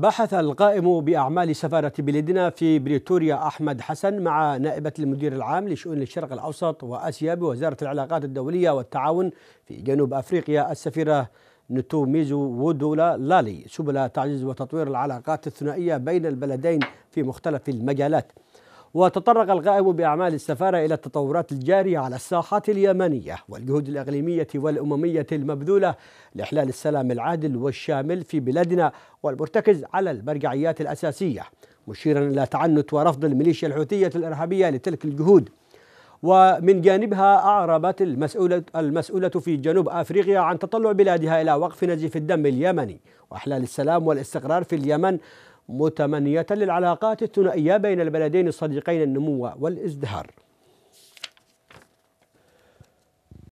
بحث القائم بأعمال سفارة بلدنا في بريتوريا أحمد حسن مع نائبة المدير العام لشؤون الشرق الأوسط وآسيا بوزارة العلاقات الدولية والتعاون في جنوب أفريقيا السفيرة نتوميزو وودولا لالي سبل تعزيز وتطوير العلاقات الثنائية بين البلدين في مختلف المجالات وتطرق الغائب بأعمال السفارة إلى التطورات الجارية على الساحات اليمنية والجهود الإقليمية والأممية المبذولة لإحلال السلام العادل والشامل في بلادنا والمرتكز على المرجعيات الأساسية مشيرا إلى تعنت ورفض الميليشيا الحوثية الإرهابية لتلك الجهود ومن جانبها أعربت المسؤولة, المسؤولة في جنوب أفريقيا عن تطلع بلادها إلى وقف نزيف الدم اليمني وإحلال السلام والاستقرار في اليمن متمنية للعلاقات الثنائية بين البلدين الصديقين النمو والازدهار